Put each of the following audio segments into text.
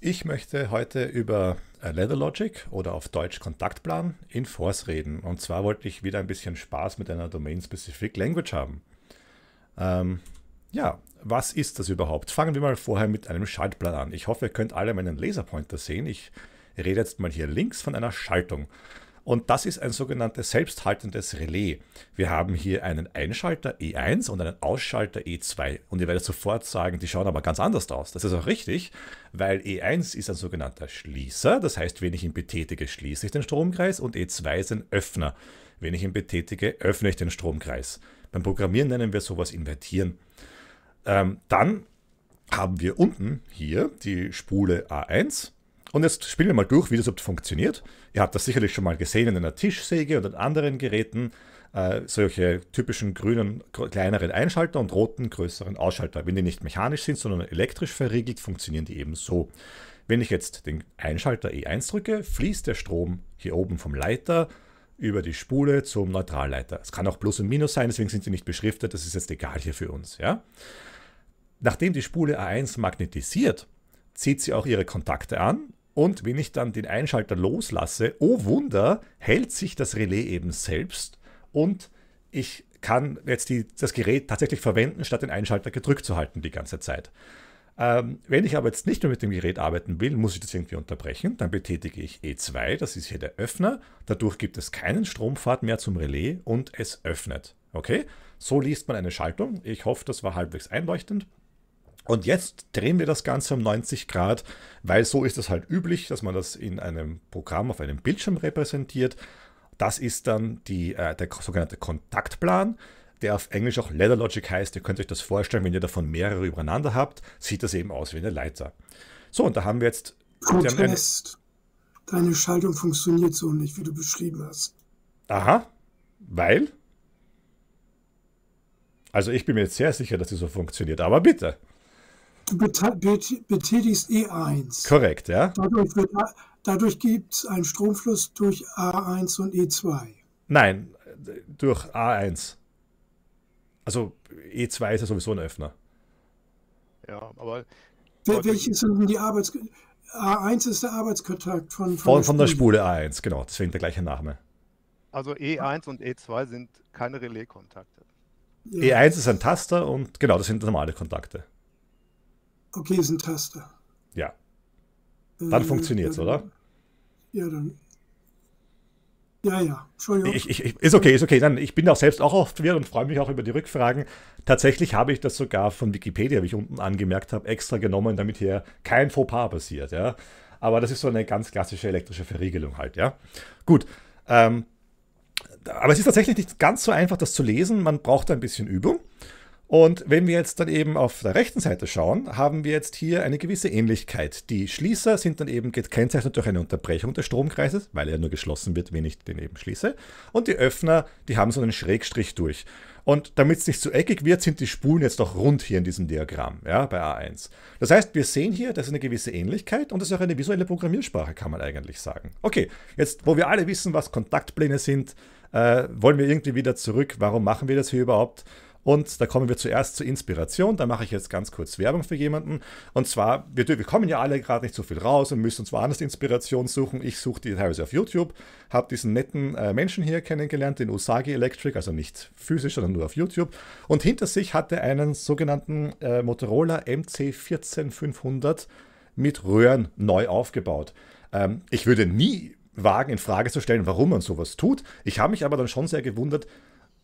Ich möchte heute über äh, Leather Logic oder auf Deutsch Kontaktplan in Force reden. Und zwar wollte ich wieder ein bisschen Spaß mit einer Domain-Specific Language haben. Ähm, ja, was ist das überhaupt? Fangen wir mal vorher mit einem Schaltplan an. Ich hoffe, ihr könnt alle meinen Laserpointer sehen. Ich rede jetzt mal hier links von einer Schaltung. Und das ist ein sogenanntes selbsthaltendes Relais. Wir haben hier einen Einschalter E1 und einen Ausschalter E2. Und ihr werdet sofort sagen, die schauen aber ganz anders aus. Das ist auch richtig, weil E1 ist ein sogenannter Schließer. Das heißt, wenn ich ihn betätige, schließe ich den Stromkreis. Und E2 ist ein Öffner. Wenn ich ihn betätige, öffne ich den Stromkreis. Beim Programmieren nennen wir sowas Invertieren. Ähm, dann haben wir unten hier die Spule A1 und jetzt spielen wir mal durch, wie das überhaupt funktioniert. Ihr habt das sicherlich schon mal gesehen in einer Tischsäge und in anderen Geräten. Äh, solche typischen grünen kleineren Einschalter und roten größeren Ausschalter. Wenn die nicht mechanisch sind, sondern elektrisch verriegelt, funktionieren die eben so. Wenn ich jetzt den Einschalter E1 drücke, fließt der Strom hier oben vom Leiter über die Spule zum Neutralleiter. Es kann auch Plus und Minus sein, deswegen sind sie nicht beschriftet, das ist jetzt egal hier für uns. Ja? Nachdem die Spule A1 e magnetisiert, zieht sie auch ihre Kontakte an und wenn ich dann den Einschalter loslasse, oh Wunder, hält sich das Relais eben selbst und ich kann jetzt die, das Gerät tatsächlich verwenden, statt den Einschalter gedrückt zu halten die ganze Zeit. Ähm, wenn ich aber jetzt nicht mehr mit dem Gerät arbeiten will, muss ich das irgendwie unterbrechen. Dann betätige ich E2, das ist hier der Öffner. Dadurch gibt es keinen Strompfad mehr zum Relais und es öffnet. Okay, so liest man eine Schaltung. Ich hoffe, das war halbwegs einleuchtend. Und jetzt drehen wir das Ganze um 90 Grad, weil so ist es halt üblich, dass man das in einem Programm auf einem Bildschirm repräsentiert. Das ist dann die, äh, der sogenannte Kontaktplan, der auf Englisch auch Ladder Logic heißt. Ihr könnt euch das vorstellen, wenn ihr davon mehrere übereinander habt, sieht das eben aus wie eine Leiter. So, und da haben wir jetzt... Protest. Wir Deine Schaltung funktioniert so nicht, wie du beschrieben hast. Aha, weil? Also ich bin mir jetzt sehr sicher, dass sie so funktioniert, aber bitte. Du betätigst E1. Korrekt, ja. Dadurch, dadurch gibt es einen Stromfluss durch A1 und E2. Nein, durch A1. Also E2 ist ja sowieso ein Öffner. Ja, aber. Wel welche sind denn die Arbeits. A1 ist der Arbeitskontakt von. Von, von, der, von der Spule A1, genau, deswegen der gleiche Name. Also E1 und E2 sind keine Relaiskontakte. Ja. E E1 ist ein Taster und genau, das sind normale Kontakte. Okay, ist ein Taster. Ja. Dann äh, es, ja, oder? Ja, dann. Ja, ja, Entschuldigung. Ich, ich, ist okay, ist okay. Dann, ich bin auch selbst auch oft verwirrt und freue mich auch über die Rückfragen. Tatsächlich habe ich das sogar von Wikipedia, wie ich unten angemerkt habe, extra genommen, damit hier kein Fauxpas passiert. Ja? Aber das ist so eine ganz klassische elektrische Verriegelung halt. Ja? Gut. Ähm, aber es ist tatsächlich nicht ganz so einfach, das zu lesen. Man braucht ein bisschen Übung. Und wenn wir jetzt dann eben auf der rechten Seite schauen, haben wir jetzt hier eine gewisse Ähnlichkeit. Die Schließer sind dann eben gekennzeichnet durch eine Unterbrechung des Stromkreises, weil er nur geschlossen wird, wenn ich den eben schließe. Und die Öffner, die haben so einen Schrägstrich durch. Und damit es nicht zu eckig wird, sind die Spulen jetzt noch rund hier in diesem Diagramm, ja, bei A1. Das heißt, wir sehen hier, das ist eine gewisse Ähnlichkeit und das ist auch eine visuelle Programmiersprache, kann man eigentlich sagen. Okay, jetzt, wo wir alle wissen, was Kontaktpläne sind, äh, wollen wir irgendwie wieder zurück. Warum machen wir das hier überhaupt? Und da kommen wir zuerst zur Inspiration. Da mache ich jetzt ganz kurz Werbung für jemanden. Und zwar, wir, wir kommen ja alle gerade nicht so viel raus und müssen uns woanders Inspiration suchen. Ich suche die teilweise auf YouTube, habe diesen netten äh, Menschen hier kennengelernt, den Usagi Electric, also nicht physisch, sondern nur auf YouTube. Und hinter sich hat er einen sogenannten äh, Motorola MC14500 mit Röhren neu aufgebaut. Ähm, ich würde nie wagen, in Frage zu stellen, warum man sowas tut. Ich habe mich aber dann schon sehr gewundert,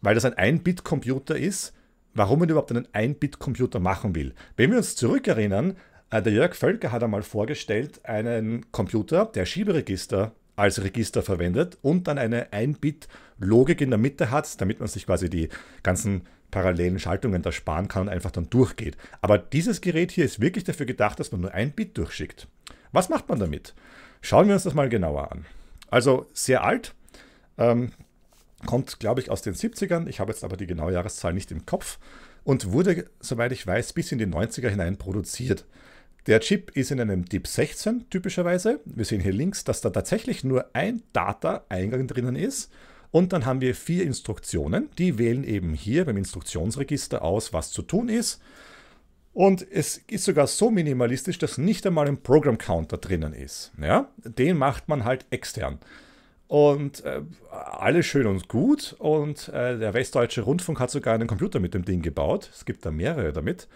weil das ein 1-Bit-Computer ist, warum man überhaupt einen 1-Bit-Computer machen will. Wenn wir uns zurückerinnern, äh, der Jörg Völker hat einmal vorgestellt, einen Computer, der Schieberegister als Register verwendet und dann eine 1-Bit-Logik in der Mitte hat, damit man sich quasi die ganzen parallelen Schaltungen da sparen kann und einfach dann durchgeht. Aber dieses Gerät hier ist wirklich dafür gedacht, dass man nur ein Bit durchschickt. Was macht man damit? Schauen wir uns das mal genauer an. Also sehr alt, ähm, kommt, glaube ich, aus den 70ern. Ich habe jetzt aber die genaue Jahreszahl nicht im Kopf und wurde, soweit ich weiß, bis in die 90er hinein produziert. Der Chip ist in einem DIP 16 typischerweise. Wir sehen hier links, dass da tatsächlich nur ein Data-Eingang drinnen ist. Und dann haben wir vier Instruktionen. Die wählen eben hier beim Instruktionsregister aus, was zu tun ist. Und es ist sogar so minimalistisch, dass nicht einmal ein Program Counter drinnen ist. Ja? Den macht man halt extern. Und äh, alles schön und gut. Und äh, der Westdeutsche Rundfunk hat sogar einen Computer mit dem Ding gebaut. Es gibt da mehrere damit.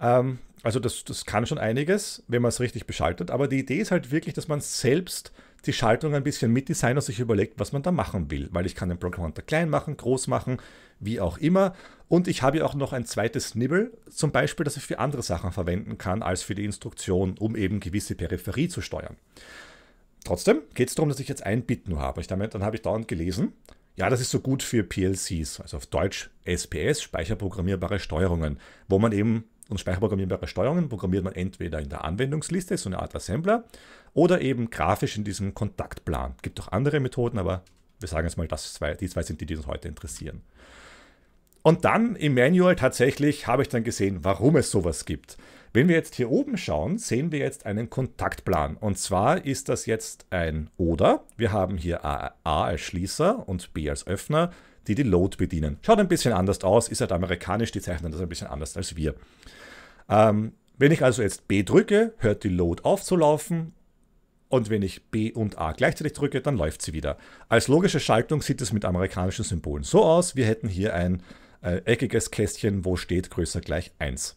Ähm, also das, das kann schon einiges, wenn man es richtig beschaltet. Aber die Idee ist halt wirklich, dass man selbst die Schaltung ein bisschen mitdesignt und sich überlegt, was man da machen will. Weil ich kann den Broker Hunter klein machen, groß machen, wie auch immer. Und ich habe ja auch noch ein zweites Nibble, zum Beispiel, das ich für andere Sachen verwenden kann als für die Instruktion, um eben gewisse Peripherie zu steuern. Trotzdem geht es darum, dass ich jetzt ein Bit nur habe. Ich damit, dann habe ich dauernd gelesen, ja, das ist so gut für PLCs, also auf Deutsch SPS, speicherprogrammierbare Steuerungen, wo man eben, und speicherprogrammierbare Steuerungen programmiert man entweder in der Anwendungsliste, so eine Art Assembler, oder eben grafisch in diesem Kontaktplan. Gibt auch andere Methoden, aber wir sagen jetzt mal, das zwei, die zwei sind die, die uns heute interessieren. Und dann im Manual tatsächlich habe ich dann gesehen, warum es sowas gibt. Wenn wir jetzt hier oben schauen, sehen wir jetzt einen Kontaktplan. Und zwar ist das jetzt ein Oder. Wir haben hier A, A als Schließer und B als Öffner, die die Load bedienen. Schaut ein bisschen anders aus, ist halt amerikanisch, die zeichnen das ein bisschen anders als wir. Ähm, wenn ich also jetzt B drücke, hört die Load auf zu laufen und wenn ich B und A gleichzeitig drücke, dann läuft sie wieder. Als logische Schaltung sieht es mit amerikanischen Symbolen so aus. Wir hätten hier ein äh, eckiges Kästchen, wo steht größer gleich 1.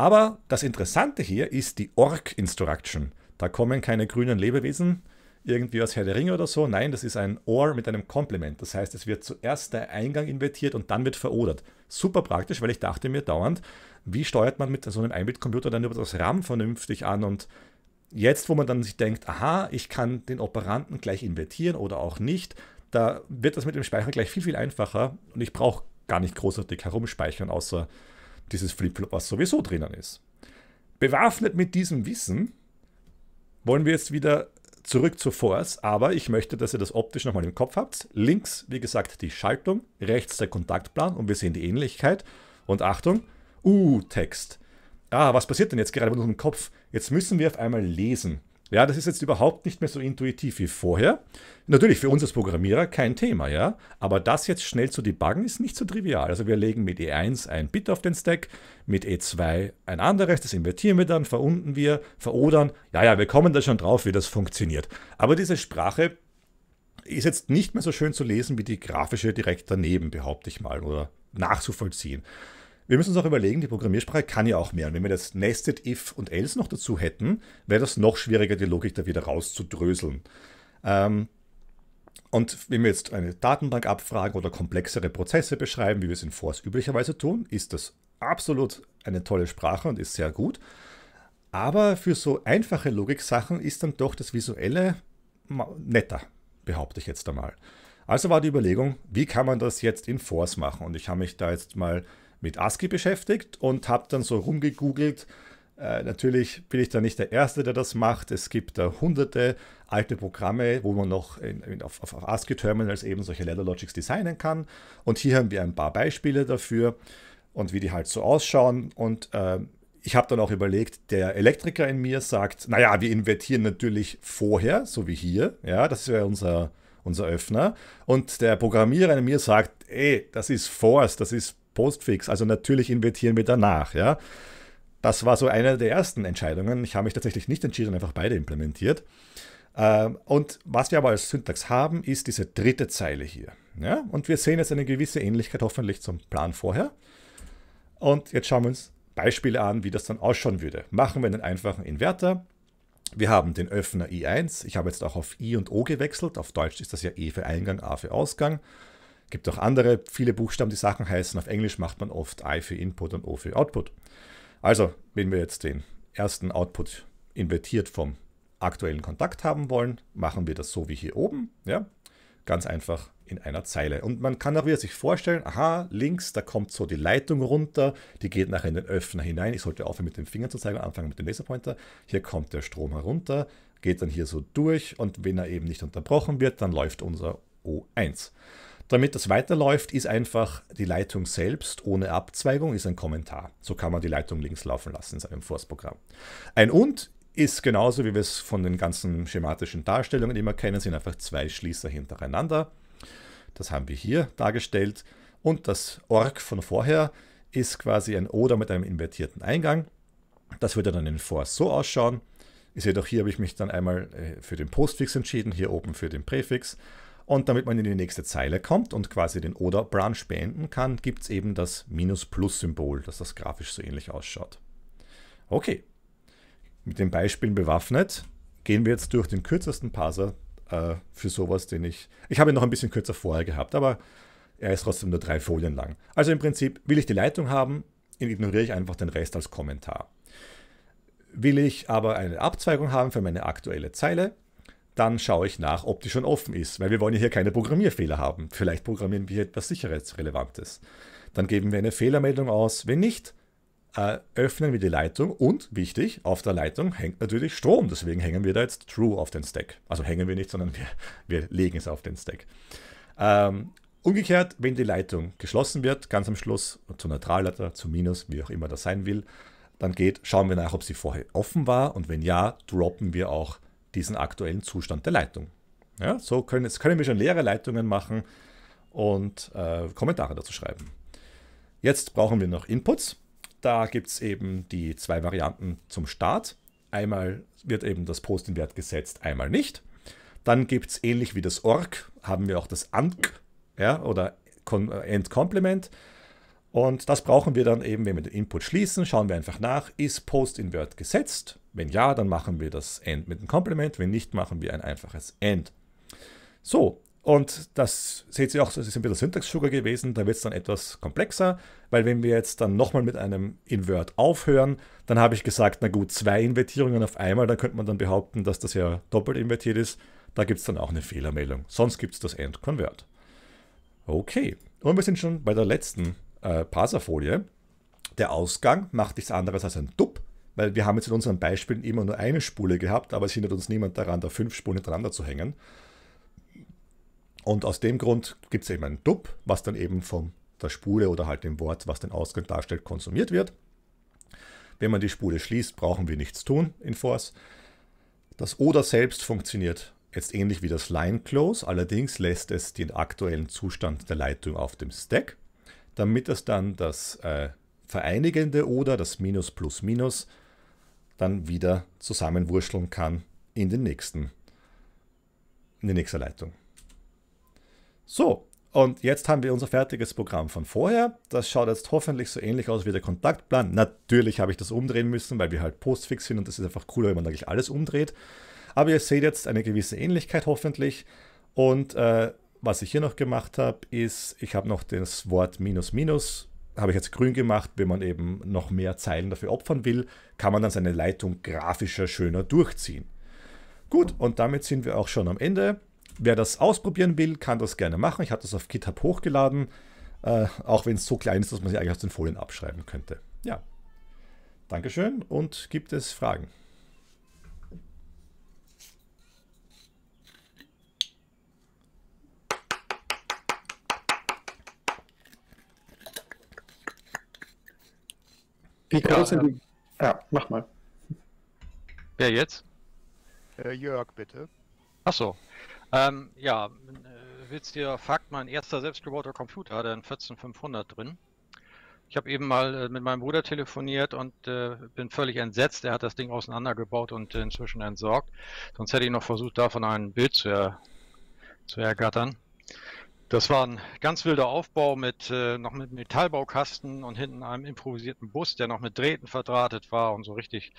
Aber das Interessante hier ist die Orc-Instruction. Da kommen keine grünen Lebewesen irgendwie aus Herr der Ringe oder so. Nein, das ist ein OR mit einem Komplement. Das heißt, es wird zuerst der Eingang invertiert und dann wird verodert. Super praktisch, weil ich dachte mir dauernd, wie steuert man mit so einem Einbildcomputer dann über das RAM vernünftig an und jetzt, wo man dann sich denkt, aha, ich kann den Operanten gleich invertieren oder auch nicht, da wird das mit dem Speicher gleich viel, viel einfacher und ich brauche gar nicht großartig herumspeichern, außer dieses Flipflop, was sowieso drinnen ist. Bewaffnet mit diesem Wissen wollen wir jetzt wieder zurück zur Force, aber ich möchte, dass ihr das optisch nochmal im Kopf habt. Links, wie gesagt, die Schaltung, rechts der Kontaktplan und wir sehen die Ähnlichkeit. Und Achtung, uh, text ah, was passiert denn jetzt gerade mit unserem Kopf? Jetzt müssen wir auf einmal lesen. Ja, das ist jetzt überhaupt nicht mehr so intuitiv wie vorher. Natürlich für uns als Programmierer kein Thema, ja. Aber das jetzt schnell zu debuggen ist nicht so trivial. Also wir legen mit E1 ein Bit auf den Stack, mit E2 ein anderes, das invertieren wir dann, verunten wir, verodern. Ja, ja, wir kommen da schon drauf, wie das funktioniert. Aber diese Sprache ist jetzt nicht mehr so schön zu lesen wie die grafische direkt daneben, behaupte ich mal, oder nachzuvollziehen. Wir müssen uns auch überlegen, die Programmiersprache kann ja auch mehr. Und wenn wir das nested if und else noch dazu hätten, wäre das noch schwieriger, die Logik da wieder rauszudröseln. Ähm, und wenn wir jetzt eine Datenbank abfragen oder komplexere Prozesse beschreiben, wie wir es in Force üblicherweise tun, ist das absolut eine tolle Sprache und ist sehr gut. Aber für so einfache Logik-Sachen ist dann doch das Visuelle netter, behaupte ich jetzt einmal. Also war die Überlegung, wie kann man das jetzt in Force machen? Und ich habe mich da jetzt mal mit ASCII beschäftigt und habe dann so rumgegoogelt. Äh, natürlich bin ich da nicht der Erste, der das macht. Es gibt da hunderte alte Programme, wo man noch in, in, auf, auf ASCII-Terminals eben solche Ladder Logics designen kann. Und hier haben wir ein paar Beispiele dafür und wie die halt so ausschauen. Und äh, ich habe dann auch überlegt, der Elektriker in mir sagt, naja, wir invertieren natürlich vorher, so wie hier. Ja, das wäre unser, unser Öffner. Und der Programmierer in mir sagt, ey, das ist Force, das ist Postfix. Also natürlich invertieren wir danach, ja. Das war so eine der ersten Entscheidungen. Ich habe mich tatsächlich nicht entschieden, einfach beide implementiert. Ähm, und was wir aber als Syntax haben, ist diese dritte Zeile hier. Ja? Und wir sehen jetzt eine gewisse Ähnlichkeit hoffentlich zum Plan vorher. Und jetzt schauen wir uns Beispiele an, wie das dann ausschauen würde. Machen wir einen einfachen Inverter. Wir haben den Öffner i1. Ich habe jetzt auch auf i und o gewechselt. Auf Deutsch ist das ja e für Eingang, a für Ausgang. Gibt auch andere, viele Buchstaben, die Sachen heißen. Auf Englisch macht man oft I für Input und O für Output. Also, wenn wir jetzt den ersten Output invertiert vom aktuellen Kontakt haben wollen, machen wir das so wie hier oben. Ja? Ganz einfach in einer Zeile. Und man kann auch wieder sich vorstellen, aha, links, da kommt so die Leitung runter, die geht nachher in den Öffner hinein. Ich sollte aufhören mit dem Finger zu zeigen anfangen mit dem Laserpointer. Hier kommt der Strom herunter, geht dann hier so durch und wenn er eben nicht unterbrochen wird, dann läuft unser O1. Damit das weiterläuft, ist einfach die Leitung selbst ohne Abzweigung ist ein Kommentar. So kann man die Leitung links laufen lassen in seinem Force-Programm. Ein und ist genauso, wie wir es von den ganzen schematischen Darstellungen immer kennen, sind einfach zwei Schließer hintereinander. Das haben wir hier dargestellt. Und das Org von vorher ist quasi ein Oder mit einem invertierten Eingang. Das würde dann in Force so ausschauen. Ihr seht auch hier habe ich mich dann einmal äh, für den Postfix entschieden, hier oben für den Präfix. Und damit man in die nächste Zeile kommt und quasi den Oder-Branch beenden kann, gibt es eben das Minus-Plus-Symbol, dass das grafisch so ähnlich ausschaut. Okay, mit den Beispielen bewaffnet gehen wir jetzt durch den kürzesten Parser äh, für sowas, den ich... Ich habe ihn noch ein bisschen kürzer vorher gehabt, aber er ist trotzdem nur drei Folien lang. Also im Prinzip will ich die Leitung haben, ignoriere ich einfach den Rest als Kommentar. Will ich aber eine Abzweigung haben für meine aktuelle Zeile, dann schaue ich nach, ob die schon offen ist, weil wir wollen ja hier keine Programmierfehler haben. Vielleicht programmieren wir etwas Sicherheitsrelevantes. Dann geben wir eine Fehlermeldung aus. Wenn nicht, äh, öffnen wir die Leitung und, wichtig, auf der Leitung hängt natürlich Strom. Deswegen hängen wir da jetzt True auf den Stack. Also hängen wir nicht, sondern wir, wir legen es auf den Stack. Ähm, umgekehrt, wenn die Leitung geschlossen wird, ganz am Schluss, zu Neutralleiter, zu Minus, wie auch immer das sein will, dann geht, schauen wir nach, ob sie vorher offen war und wenn ja, droppen wir auch diesen aktuellen Zustand der Leitung. Ja, so können, jetzt können wir schon leere Leitungen machen und äh, Kommentare dazu schreiben. Jetzt brauchen wir noch Inputs. Da gibt es eben die zwei Varianten zum Start. Einmal wird eben das Post in Wert gesetzt, einmal nicht. Dann gibt es ähnlich wie das ORG, haben wir auch das ANK ja, oder äh, End-Complement. Und das brauchen wir dann eben, wenn wir den Input schließen, schauen wir einfach nach, ist Post-Invert in gesetzt? Wenn ja, dann machen wir das End mit einem Komplement, wenn nicht, machen wir ein einfaches End. So, und das seht ihr auch, das ist ein bisschen Syntax-Sugar gewesen, da wird es dann etwas komplexer, weil wenn wir jetzt dann nochmal mit einem Invert aufhören, dann habe ich gesagt, na gut, zwei Invertierungen auf einmal, dann könnte man dann behaupten, dass das ja doppelt invertiert ist. Da gibt es dann auch eine Fehlermeldung. Sonst gibt es das End-Convert. Okay, und wir sind schon bei der letzten äh, Parserfolie. Der Ausgang macht nichts anderes als ein Dup weil wir haben jetzt in unseren Beispielen immer nur eine Spule gehabt, aber es hindert uns niemand daran, da fünf Spulen hintereinander zu hängen. Und aus dem Grund gibt es eben ein Dub, was dann eben von der Spule oder halt dem Wort, was den Ausgang darstellt, konsumiert wird. Wenn man die Spule schließt, brauchen wir nichts tun in Force. Das Oder selbst funktioniert jetzt ähnlich wie das Line Close, allerdings lässt es den aktuellen Zustand der Leitung auf dem Stack, damit es dann das äh, vereinigende Oder, das Minus plus Minus, dann wieder zusammenwurscheln kann in den nächsten, in die nächste Leitung. So, und jetzt haben wir unser fertiges Programm von vorher. Das schaut jetzt hoffentlich so ähnlich aus wie der Kontaktplan. Natürlich habe ich das umdrehen müssen, weil wir halt Postfix sind und das ist einfach cooler, wenn man eigentlich alles umdreht. Aber ihr seht jetzt eine gewisse Ähnlichkeit hoffentlich. Und äh, was ich hier noch gemacht habe, ist, ich habe noch das Wort minus minus habe ich jetzt grün gemacht, wenn man eben noch mehr Zeilen dafür opfern will, kann man dann seine Leitung grafischer, schöner durchziehen. Gut, und damit sind wir auch schon am Ende. Wer das ausprobieren will, kann das gerne machen. Ich habe das auf GitHub hochgeladen, äh, auch wenn es so klein ist, dass man sich eigentlich aus den Folien abschreiben könnte. Ja, Dankeschön und gibt es Fragen? Wie groß sind die? Ja, mach mal. Wer jetzt? Äh, Jörg, bitte. Achso. Ähm, ja, äh, willst dir Fakt, mein erster selbstgebauter Computer hat einen 14500 drin. Ich habe eben mal äh, mit meinem Bruder telefoniert und äh, bin völlig entsetzt. Er hat das Ding auseinandergebaut und äh, inzwischen entsorgt. Sonst hätte ich noch versucht, davon ein Bild zu, er zu ergattern. Das war ein ganz wilder Aufbau mit äh, noch mit Metallbaukasten und hinten einem improvisierten Bus, der noch mit Drähten verdrahtet war und so richtig,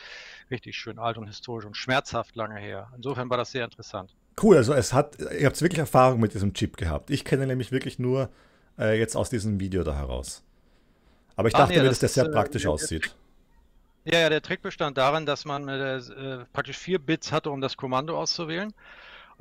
richtig schön alt und historisch und schmerzhaft lange her. Insofern war das sehr interessant. Cool, also es hat, ihr habt wirklich Erfahrung mit diesem Chip gehabt. Ich kenne nämlich wirklich nur äh, jetzt aus diesem Video da heraus. Aber ich Ach dachte nee, mir, dass das, das sehr äh, praktisch aussieht. Ja, ja, der Trick bestand darin, dass man äh, äh praktisch vier Bits hatte, um das Kommando auszuwählen.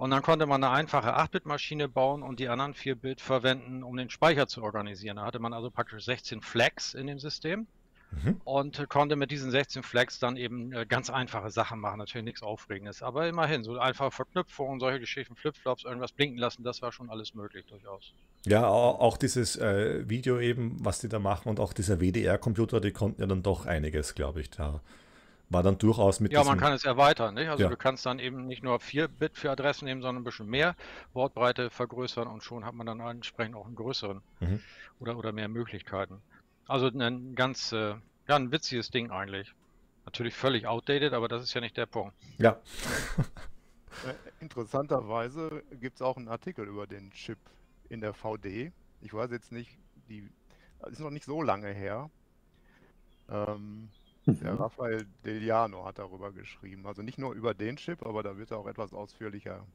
Und dann konnte man eine einfache 8-Bit-Maschine bauen und die anderen 4-Bit verwenden, um den Speicher zu organisieren. Da hatte man also praktisch 16 Flags in dem System mhm. und konnte mit diesen 16 Flags dann eben äh, ganz einfache Sachen machen. Natürlich nichts Aufregendes, aber immerhin so einfache Verknüpfungen, solche Geschichten, Flipflops, irgendwas blinken lassen, das war schon alles möglich durchaus. Ja, auch dieses äh, Video eben, was die da machen und auch dieser WDR-Computer, die konnten ja dann doch einiges, glaube ich, da war dann durchaus mit. Ja, man kann es erweitern. Nicht? Also ja. du kannst dann eben nicht nur 4 Bit für Adressen nehmen, sondern ein bisschen mehr Wortbreite vergrößern und schon hat man dann entsprechend auch einen größeren mhm. oder, oder mehr Möglichkeiten. Also ein ganz äh, ja, ein witziges Ding eigentlich. Natürlich völlig outdated, aber das ist ja nicht der Punkt. Ja. Äh, interessanterweise gibt es auch einen Artikel über den Chip in der VD. Ich weiß jetzt nicht, die ist noch nicht so lange her. Ähm, der mhm. Raphael Deliano hat darüber geschrieben. Also nicht nur über den Chip, aber da wird er auch etwas ausführlicher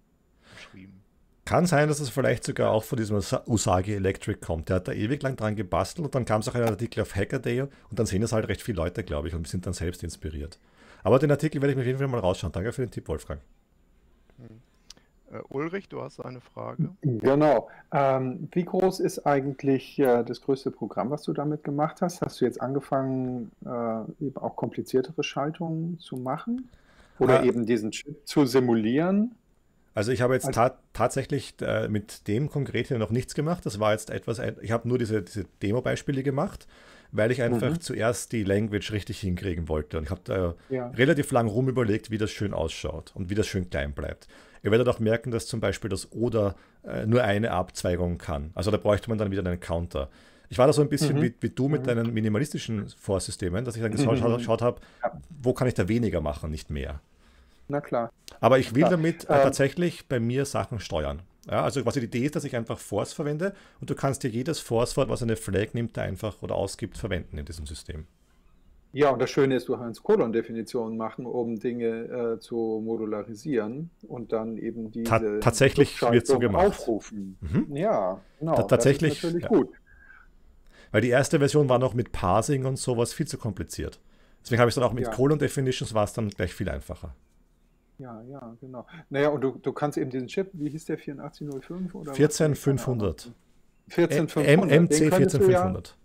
geschrieben. Kann sein, dass es vielleicht sogar auch von diesem Usagi Electric kommt. Der hat da ewig lang dran gebastelt und dann kam es auch ein Artikel auf Hackaday und dann sehen das halt recht viele Leute, glaube ich, und sind dann selbst inspiriert. Aber den Artikel werde ich mir auf jeden Fall mal rausschauen. Danke für den Tipp, Wolfgang. Hm. Äh, Ulrich, du hast eine Frage. Genau. Ähm, wie groß ist eigentlich äh, das größte Programm, was du damit gemacht hast? Hast du jetzt angefangen, äh, eben auch kompliziertere Schaltungen zu machen? Oder ja. eben diesen Chip zu simulieren? Also ich habe jetzt also ta tatsächlich äh, mit dem konkreten noch nichts gemacht. Das war jetzt etwas, äh, ich habe nur diese, diese Demo-Beispiele gemacht, weil ich einfach mhm. zuerst die Language richtig hinkriegen wollte. Und ich habe da ja. relativ lang überlegt, wie das schön ausschaut und wie das schön klein bleibt. Ihr werdet auch merken, dass zum Beispiel das Oder äh, nur eine Abzweigung kann. Also da bräuchte man dann wieder einen Counter. Ich war da so ein bisschen mhm. wie, wie, du mit mhm. deinen minimalistischen Vorsystemen, dass ich dann geschaut, mhm. geschaut habe, wo kann ich da weniger machen, nicht mehr. Na klar. Aber ich will klar. damit äh, ähm, tatsächlich bei mir Sachen steuern. Ja, also quasi die Idee ist, dass ich einfach Force verwende und du kannst dir jedes Force-Wort, was eine Flag nimmt, einfach oder ausgibt, verwenden in diesem System. Ja, und das Schöne ist, du kannst Kolon-Definitionen machen, um Dinge äh, zu modularisieren und dann eben diese Ta tatsächlich wird so gemacht. aufrufen. Mhm. Ja, genau. Ta tatsächlich. natürlich ja. gut. Weil die erste Version war noch mit Parsing und sowas viel zu kompliziert. Deswegen habe ich es dann auch mit ja. Colon-Definitions war es dann gleich viel einfacher. Ja, ja, genau. Naja, und du, du kannst eben diesen Chip, wie hieß der, 8405? 14500. 14500. MC 14500.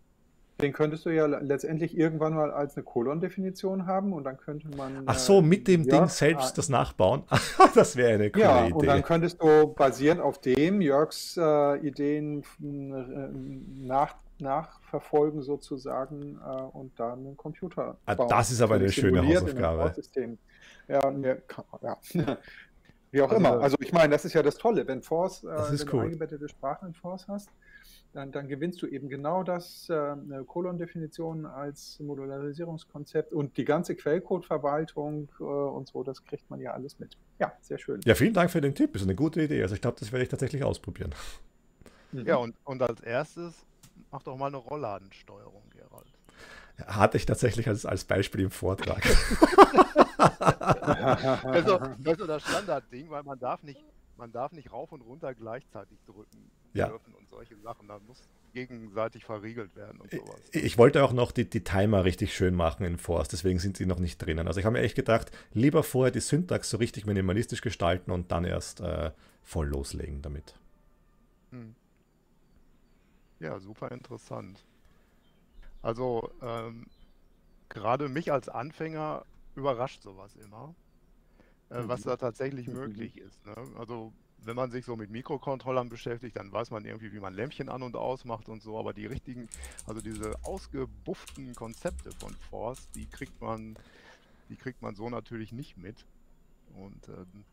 Den könntest du ja letztendlich irgendwann mal als eine Kolon-Definition haben und dann könnte man. Ach so, mit dem Jörg äh, Ding selbst ah. das nachbauen. das wäre eine coole ja, Idee. Und dann könntest du basierend auf dem Jörgs äh, Ideen äh, nach, nachverfolgen sozusagen äh, und dann einen Computer. Ah, bauen. Das ist aber eine schöne Hausaufgabe. Ja, ne, ja. Wie auch also, immer. Also ich meine, das ist ja das Tolle, wenn Force, äh, cool. eingebettete Sprachen in Force hast dann, dann gewinnst du eben genau das, äh, Kolon-Definition als Modularisierungskonzept und die ganze Quellcode-Verwaltung äh, und so, das kriegt man ja alles mit. Ja, sehr schön. Ja, vielen Dank für den Tipp, ist eine gute Idee. Also ich glaube, das werde ich tatsächlich ausprobieren. Mhm. Ja, und, und als erstes mach doch mal eine Rollladensteuerung, Gerald. Hatte ich tatsächlich als, als Beispiel im Vortrag. also, das ist so das Standardding, weil man darf nicht, man darf nicht rauf und runter gleichzeitig drücken ja. dürfen und solche Sachen. Da muss gegenseitig verriegelt werden und sowas. Ich, ich wollte auch noch die, die, Timer richtig schön machen in Force, deswegen sind sie noch nicht drinnen. Also ich habe mir echt gedacht, lieber vorher die Syntax so richtig minimalistisch gestalten und dann erst äh, voll loslegen damit. Hm. Ja, super interessant. Also ähm, gerade mich als Anfänger überrascht sowas immer, äh, was mhm. da tatsächlich mhm. möglich ist. Ne? Also wenn man sich so mit Mikrocontrollern beschäftigt, dann weiß man irgendwie, wie man Lämpchen an und ausmacht und so, aber die richtigen, also diese ausgebufften Konzepte von Force, die kriegt man, die kriegt man so natürlich nicht mit. Und, ähm,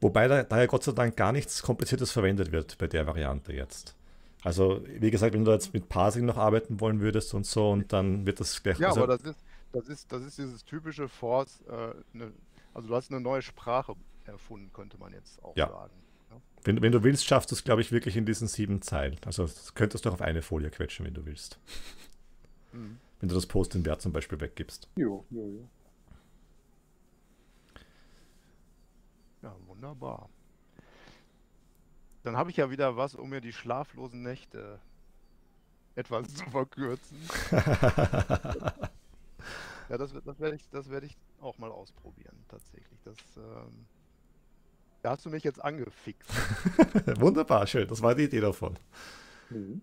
Wobei da, daher Gott sei Dank gar nichts Kompliziertes verwendet wird bei der Variante jetzt. Also, wie gesagt, wenn du jetzt mit Parsing noch arbeiten wollen würdest und so, und dann wird das gleich. Ja, also, aber das ist, das ist, das ist dieses typische Force, äh, ne, also du hast eine neue Sprache erfunden, könnte man jetzt auch ja. sagen. Wenn, wenn du willst, schaffst du es, glaube ich, wirklich in diesen sieben Zeilen. Also könntest du auch auf eine Folie quetschen, wenn du willst. Mhm. Wenn du das Post-in-Wert zum Beispiel weggibst. Jo, jo, jo. Ja, wunderbar. Dann habe ich ja wieder was, um mir die schlaflosen Nächte äh, etwas zu verkürzen. ja, das, das werde ich, werd ich auch mal ausprobieren, tatsächlich. Das ähm, da hast du mich jetzt angefixt. Wunderbar, schön. Das war die Idee davon. Mhm.